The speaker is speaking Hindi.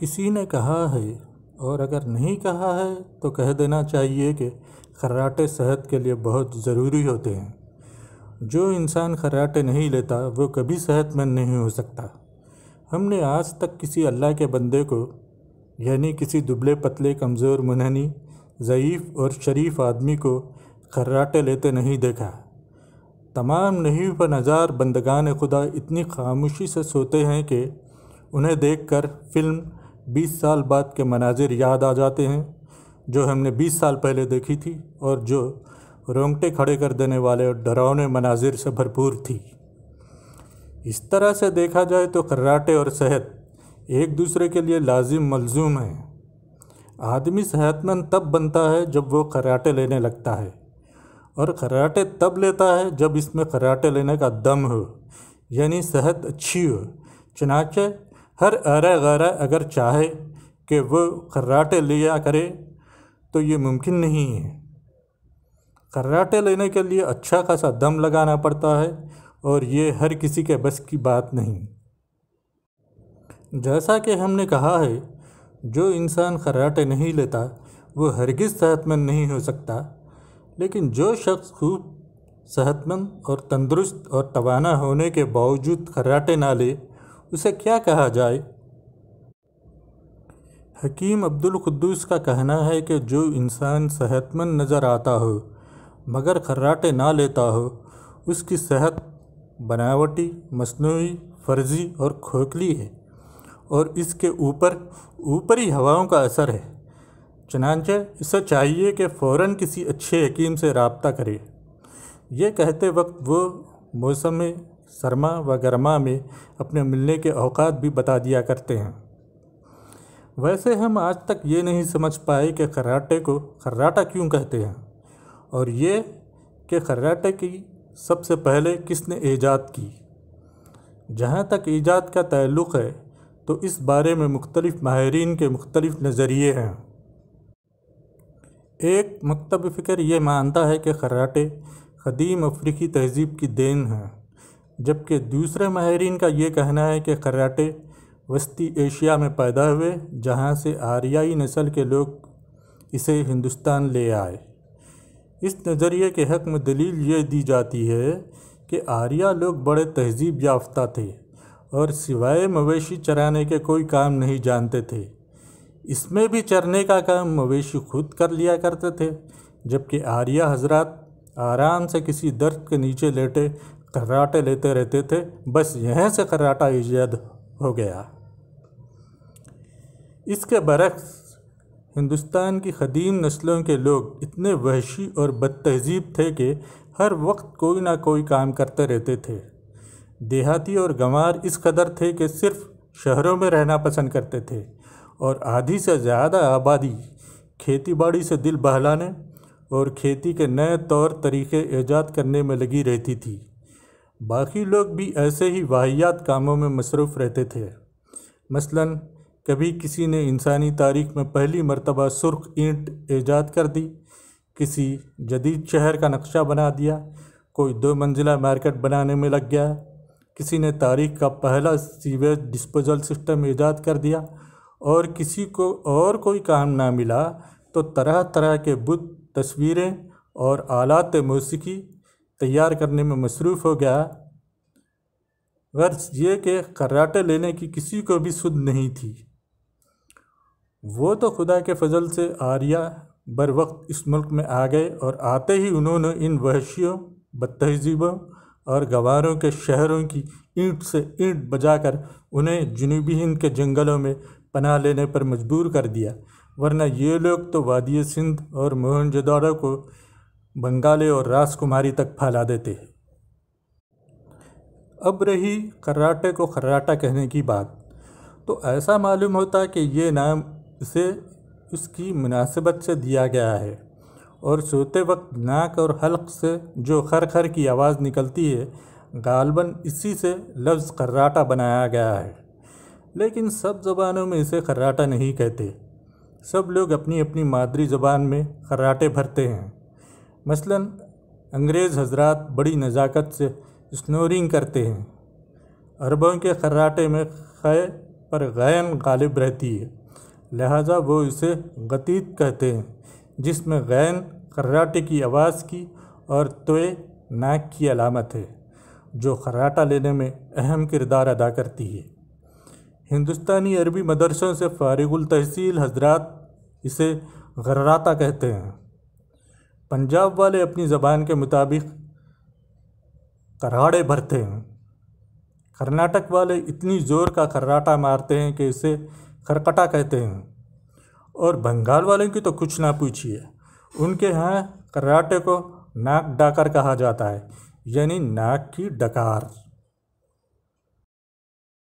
किसी ने कहा है और अगर नहीं कहा है तो कह देना चाहिए कि खर्राटे सेहत के लिए बहुत ज़रूरी होते हैं जो इंसान खर्राटे नहीं लेता वो कभी सेहतमंद नहीं हो सकता हमने आज तक किसी अल्लाह के बंदे को यानी किसी दुबले पतले कमज़ोर मुनहनी ज़यीफ़ और शरीफ आदमी को खर्राटे लेते नहीं देखा तमाम नहीं पर नज़ार बंदगान खुदा इतनी खामोशी से सोते हैं कि उन्हें देखकर फिल्म बीस साल बाद के मनाजिर याद आ जाते हैं जो हमने बीस साल पहले देखी थी और जो रोंगटे खड़े कर देने वाले और डरावने मनाजिर से भरपूर थी इस तरह से देखा जाए तो कराटे और सेहत एक दूसरे के लिए लाजिम मलजूम है आदमी सेहतमंद तब बनता है जब वो कराटे लेने लगता है और कराटे तब लेता है जब इसमें कराटे लेने का दम हो यानी सेहत अच्छी हो चनाचे हर अरा गारा अगर चाहे कि वह खर्राटे लिया करे तो ये मुमकिन नहीं है खर्राटे लेने के लिए अच्छा खासा दम लगाना पड़ता है और ये हर किसी के बस की बात नहीं जैसा कि हमने कहा है जो इंसान खर्राटे नहीं लेता वो हरगिज़ सेहतमंद नहीं हो सकता लेकिन जो शख्स खूब सेहतमंद और तंदुरुस्त और तवाना होने के बावजूद खर्राटे ना ले उसे क्या कहा जाए हकीम अब्दुल खुद्दूस का कहना है कि जो इंसान सेहतमंद नज़र आता हो मगर खर्राटे ना लेता हो उसकी सेहत बनावटी मसनू फर्जी और खोखली है और इसके ऊपर ऊपरी हवाओं का असर है चनानचे इसे चाहिए कि फ़ौर किसी अच्छे हकीम से रबता करे ये कहते वक्त वो मौसम सरमा व गरमा में अपने मिलने के अवकात भी बता दिया करते हैं वैसे हम आज तक ये नहीं समझ पाए कि खर्राटे को खर्राटा क्यों कहते हैं और ये कि खर्राटे की सबसे पहले किसने ईजाद की जहाँ तक ईजाद का ताल्लुक़ है तो इस बारे में मुख्तलिफ़ माहरीन के मुख्तलिफ़ नज़रिए हैं एक मकतब फ़िक्र ये मानता है कि खर्राटे कदीम अफ्रीकी तहजीब की देन है जबकि दूसरे माहरीन का ये कहना है कि खर्राटे वस्ती एशिया में पैदा हुए जहाँ से आर्याई नस्ल के लोग इसे हिंदुस्तान ले आए इस नज़रिए के हक में दलील ये दी जाती है कि आर्या लोग बड़े तहजीब याफ्ता थे और सिवाय मवेशी चराने के कोई काम नहीं जानते थे इसमें भी चरने का काम मवेशी खुद कर लिया करते थे जबकि आर्या हजरात आराम से किसी दर्द के नीचे लेटे खर्राटे लेते रहते थे बस यहीं से खर्राटा ईजाद हो गया इसके बरक्स हिंदुस्तान की कदीम नस्लों के लोग इतने वहशी और बदतहजीब थे कि हर वक्त कोई ना कोई काम करते रहते थे देहाती और गंवार इस कदर थे कि सिर्फ शहरों में रहना पसंद करते थे और आधी से ज़्यादा आबादी खेती बाड़ी से दिल बहलाने और खेती के नए तौर तरीके ईजाद करने में लगी रहती थी बाकी लोग भी ऐसे ही वाहियात कामों में मसरूफ़ रहते थे मसलन कभी किसी ने इंसानी तारीख में पहली मरतबा सुर्ख ईंट ईजाद कर दी किसी जदीद शहर का नक्शा बना दिया कोई दो मंजिला मार्केट बनाने में लग गया किसी ने तारीख का पहला सीवेज डिस्पोजल सिस्टम ईजाद कर दिया और किसी को और कोई काम ना मिला तो तरह तरह के बुद्ध तस्वीरें और आलात मौसीकी तैयार करने में मसरूफ़ हो गया गर्ज ये कि कराटे लेने की किसी को भी सुध नहीं थी वो तो खुदा के फजल से आर्या बर वक्त इस मुल्क में आ गए और आते ही उन्होंने इन वहशियों बदतहजीबों और गवारों के शहरों की ईंट से ईंट बजाकर उन्हें जनूबी हिंद के जंगलों में पनाह लेने पर मजबूर कर दिया वरना ये लोग तो वादी सिंध और मोहनजोदारो को बंगाले और राजकुमारी तक फैला देते हैं अब रही कर्राटे को खर्राटा कहने की बात तो ऐसा मालूम होता कि ये नाम इसे उसकी मुनासिबत से दिया गया है और सोते वक्त नाक और हल्क से जो खर खर की आवाज़ निकलती है गालबन इसी से लफ्ज़ खर्राटा बनाया गया है लेकिन सब ज़बानों में इसे खर्राटा नहीं कहते सब लोग अपनी अपनी मादरी ज़बान में खर्राटे भरते हैं मसलन अंग्रेज़ हजरात बड़ी नज़ाकत से स्नोरिंग करते हैं अरबों के खर्राटे में खय पर गैन गालिब रहती है लिहाजा वो इसे गतीत कहते हैं जिसमें गैन खर्राटे की आवाज़ की और तोय नाक की अलामत है जो खर्राटा लेने में अहम किरदार अदा करती है हिंदुस्तानी अरबी मदरसों से फारगुल तहसील हजरत इसे घर्राता कहते हैं पंजाब वाले अपनी ज़बान के मुताबिक कराड़े भरते हैं कर्नाटक वाले इतनी ज़ोर का खर्राटा मारते हैं कि इसे खरकटा कहते हैं और बंगाल वालों की तो कुछ ना पूछिए उनके यहाँ कराटे को नाक डाकर कहा जाता है यानी नाक की डकार